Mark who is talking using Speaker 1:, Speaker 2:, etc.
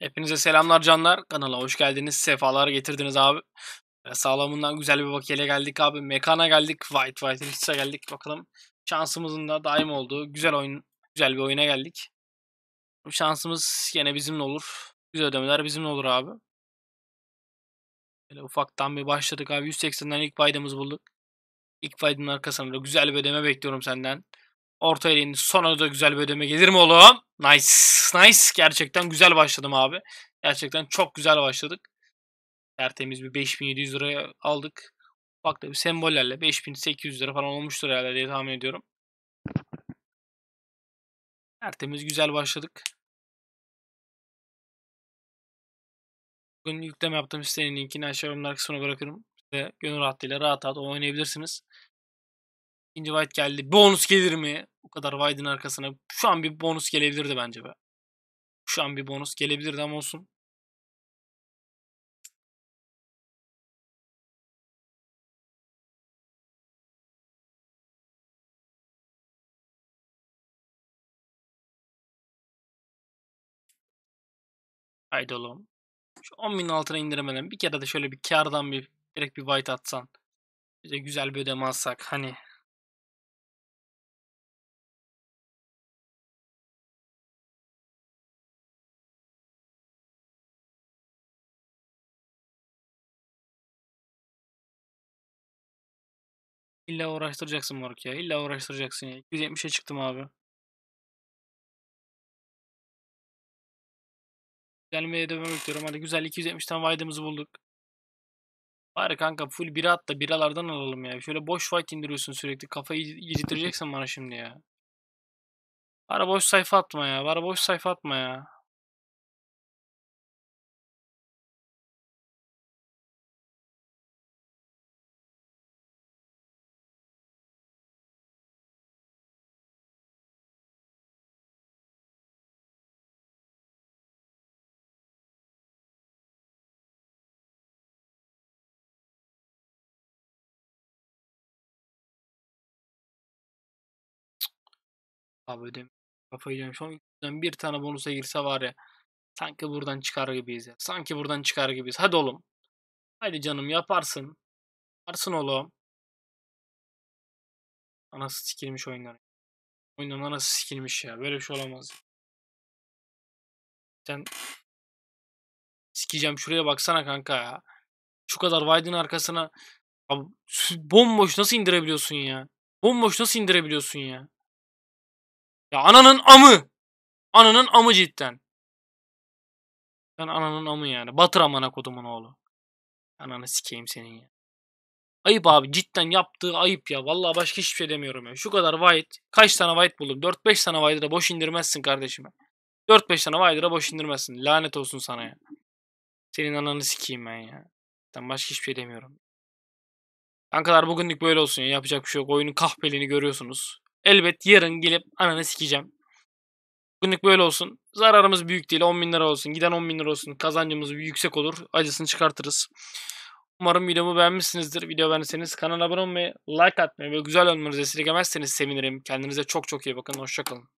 Speaker 1: Hepinize selamlar canlar. Kanala hoş geldiniz. Sefalar getirdiniz abi. Ee, sağlamından güzel bir bakiyle geldik abi. Mekana geldik. White White Rich'e geldik. Bakalım şansımızın da daim olduğu güzel oyun güzel bir oyuna geldik. Şansımız yine bizimle olur. Güzel ödemeler bizimle olur abi. Böyle ufaktan bir başladık abi. 180'den ilk paydamız bulduk. İlk paydanın arkasında güzel bir ödeme bekliyorum senden. Orta elin sonunda güzel bir ödeme gelir mi oğlum? Nice. Nice. Gerçekten güzel başladım abi. Gerçekten çok güzel başladık. Tertemiz bir 5700 liraya aldık. Bak da bir sembollerle 5800 lira falan olmuştur herhalde diye tahmin ediyorum.
Speaker 2: Tertemiz güzel başladık.
Speaker 1: Bugün yükleme yaptığım sitenin linkini aşağı yorumlar kısmına bırakırım. Size gönül rahatlığıyla rahat rahat oynayabilirsiniz. İkinci white geldi. Bonus gelir mi? O kadar Wide'ın arkasına şu an bir bonus gelebilirdi bence be. Şu an bir bonus
Speaker 2: gelebilirdi ama olsun. Haydi oğlum. Şu 10 bin altına indiremeden bir kere de şöyle bir kardan bir direkt bir white atsan. Bize güzel bir ödeme alsak hani
Speaker 3: İlla uğraştıracaksın moruk ya. İlla uğraştıracaksın ya. 270'e çıktım abi.
Speaker 1: Gelmeye devam ediyorum. Hadi güzel 270'ten vaydımızı bulduk. Bari kanka full bira at da biralardan alalım ya. Şöyle boş fight indiriyorsun sürekli. Kafayı yedireceksin bana şimdi ya. Bana boş sayfa atma ya. Bana boş sayfa atma ya. Abi ödem kafayı yiyeceğim. Şu yüzden bir tane bonusa girse var ya. Sanki buradan çıkar gibiyiz ya. Sanki buradan çıkar gibiyiz. Hadi oğlum. Haydi canım yaparsın.
Speaker 2: Yaparsın oğlum. Anası sikilmiş oyunların. Oyunun anası sikilmiş ya. Böyle bir şey olamaz. Sen
Speaker 1: sikeceğim şuraya baksana kanka ya. Şu kadar Wyden'ın arkasına Abi, bomboş nasıl indirebiliyorsun ya? Bomboş nasıl indirebiliyorsun ya?
Speaker 2: Ya ananın amı. Ananın amı cidden.
Speaker 1: Ben ananın amı yani. Batır amana kodumun oğlu. Ananı sikeyim senin ya. Ayıp abi cidden yaptığı ayıp ya. Vallahi başka hiçbir şey demiyorum ya. Şu kadar white. Kaç tane white buldum? 4-5 tane white'ı boş indirmezsin kardeşim. 4-5 tane Wilder'a boş indirmezsin. Lanet olsun sana ya. Senin ananı sikeyim ben ya. Ben başka hiçbir şey demiyorum. Kankalar bugünlük böyle olsun ya. Yapacak bir şey yok. Oyunun kahpelini görüyorsunuz. Elbet yarın gelip ananı sikeceğim. Bugünlük böyle olsun. Zararımız büyük değil. 10 bin lira olsun. Giden 10 bin lira olsun. Kazancımız yüksek olur. Acısını çıkartırız. Umarım videomu beğenmişsinizdir. Video beğenirseniz kanala abone olmayı, like atmayı ve güzel yorumlarınızı esirgemezseniz sevinirim. Kendinize
Speaker 2: çok çok iyi bakın. Hoşçakalın.